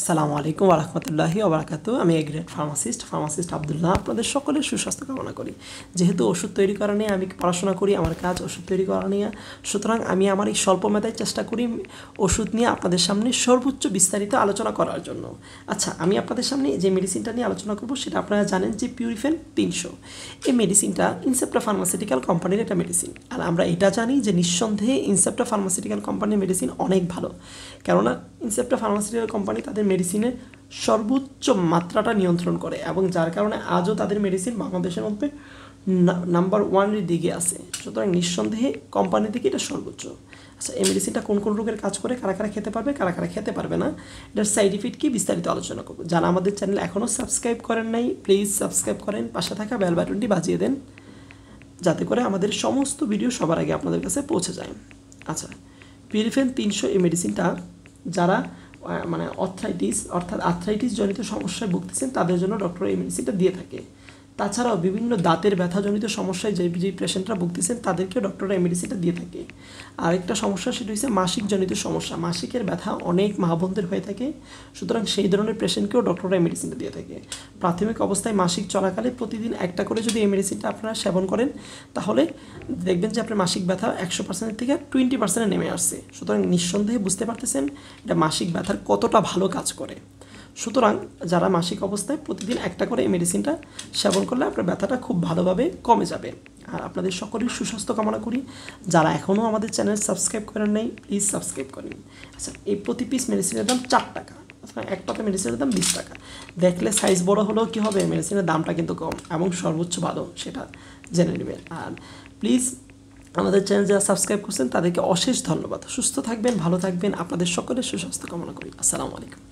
আসসালামু আলাইকুম আরহামতুল্লাহি ওবরাকাত আমি A grade pharmacist pharmacist Abdullah আপনাদের সকলের সুস্বাস্থ্য কামনা করি যেহেতু ওষুধ তৈরি করা নিয়ে আমি পড়াশোনা করি আমার কাজ ওষুধ তৈরি করা নিয়ে সুতরাং আমি আমার এই স্বল্প মেধায় চেষ্টা করি ওষুধ নিয়ে আপনাদের সামনে সর্বোচ্চ বিস্তারিত আলোচনা করার জন্য আচ্ছা আমি আপনাদের সামনে যে মেডিসিনটা নিয়ে আলোচনা করব সেটা আপনারা জানেন যে পিউরিফেন তিনশো এই মেডিসিনটা ইনসেপ্টা ফার্মাসিউটিক্যাল কোম্পানির একটা মেডিসিন আর আমরা এটা জানি যে নিঃসন্দেহে ইনসেপ্টা ফার্মাসিউটিক্যাল কোম্পানির মেডিসিন অনেক ভালো কেননা ইনসেপ্টা ফার্মাসিউটিক্যাল কোম্পানি তাদের মেডিসিনে সর্বোচ্চ মাত্রাটা নিয়ন্ত্রণ করে এবং যার কারণে আজও তাদের মেডিসিন বাংলাদেশের মধ্যে নাম্বার ওয়ানের দিকে আছে সুতরাং নিঃসন্দেহে কোম্পানি থেকে এটা সর্বোচ্চ আচ্ছা এই মেডিসিনটা কোন কোন রোগের কাজ করে কারা কারা খেতে পারবে কারা কারা খেতে পারবে না এটার সাইড ইফেক্ট কী বিস্তারিত আলোচনা করবো যারা আমাদের চ্যানেল এখনও সাবস্ক্রাইব করেন নাই প্লিজ সাবস্ক্রাইব করেন পাশে থাকা বেল বাটনটি বাজিয়ে দেন যাতে করে আমাদের সমস্ত ভিডিও সবার আগে আপনাদের কাছে পৌঁছে যায় আচ্ছা পিউরিফেন তিনশো এই মেডিসিনটা যারা মানে অর্থাইটিস অর্থাৎ আর্থ্রাইটিস জনিত সমস্যায় ভুগতেছেন তাদের জন্য ডক্টর এমএনসিটা দিয়ে থাকে তাছাড়াও বিভিন্ন দাঁতের ব্যথাজনিত সমস্যায় যে যে পেশেন্টরা ভুগতেছেন তাদেরকেও ডক্টররা এই মেডিসিনটা দিয়ে থাকে আরেকটা সমস্যা সেটা হচ্ছে মাসিকজনিত সমস্যা মাসিকের ব্যথা অনেক মাহবন্ধের হয়ে থাকে সুতরাং সেই ধরনের পেশেন্টকেও ডক্টররা এই মেডিসিনটা দিয়ে থাকে প্রাথমিক অবস্থায় মাসিক চলাকালে প্রতিদিন একটা করে যদি এই মেডিসিনটা আপনারা সেবন করেন তাহলে দেখবেন যে আপনার মাসিক ব্যথা একশো পার্সেন্টের থেকে টোয়েন্টি পার্সেন্টে নেমে আসছে সুতরাং নিঃসন্দেহে বুঝতে পারতেছেন এটা মাসিক ব্যথার কতটা ভালো কাজ করে সুতরাং যারা মাসিক অবস্থায় প্রতিদিন একটা করে এই মেডিসিনটা সেবন করলে আপনার ব্যথাটা খুব ভালোভাবে কমে যাবে আর আপনাদের সকলের সুস্বাস্থ্য কামনা করি যারা এখনও আমাদের চ্যানেল সাবস্ক্রাইব করেন নাই প্লিজ সাবস্ক্রাইব করেন আচ্ছা এই প্রতি পিস মেডিসিনের দাম চার টাকা এক পাতা মেডিসিনের দাম বিশ টাকা দেখলে সাইজ বড় হলেও কী হবে মেডিসিনের দামটা কিন্তু কম এবং সর্বোচ্চ ভালো সেটা জেনে নেবেন আর প্লিজ আমাদের চ্যানেল যারা সাবস্ক্রাইব করছেন তাদেরকে অশেষ ধন্যবাদ সুস্থ থাকবেন ভালো থাকবেন আপনাদের সকলের সুস্বাস্থ্য কামনা করি আসসালামু আলাইকুম